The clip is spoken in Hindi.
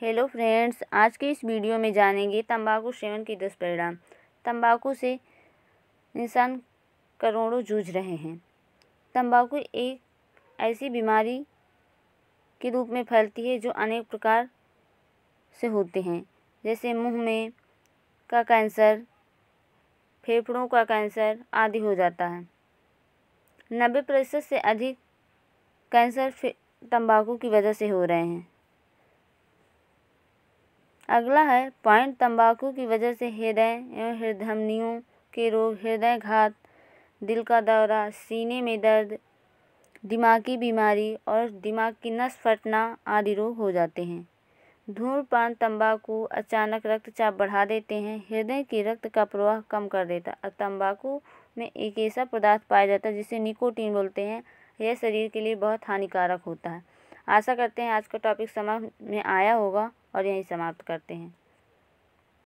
हेलो फ्रेंड्स आज के इस वीडियो में जानेंगे तंबाकू सेवन के दुष्परिणाम तंबाकू से इंसान करोड़ों जूझ रहे हैं तंबाकू एक ऐसी बीमारी के रूप में फैलती है जो अनेक प्रकार से होते हैं जैसे मुंह में का कैंसर फेफड़ों का कैंसर आदि हो जाता है नब्बे प्रतिशत से अधिक कैंसर तंबाकू की वजह से हो रहे हैं अगला है पॉइंट तंबाकू की वजह से हृदय एवं हृदयधमनियों के रोग हृदय घात दिल का दौरा सीने में दर्द दिमागी बीमारी और दिमाग की नस फटना आदि रोग हो जाते हैं धूम्रपान तंबाकू अचानक रक्तचाप बढ़ा देते हैं हृदय के रक्त का प्रवाह कम कर देता और तंबाकू में एक ऐसा पदार्थ पाया जाता है जिसे निकोटीन बोलते हैं यह शरीर के लिए बहुत हानिकारक होता है आशा करते हैं आज का टॉपिक समझ में आया होगा और यहीं समाप्त करते हैं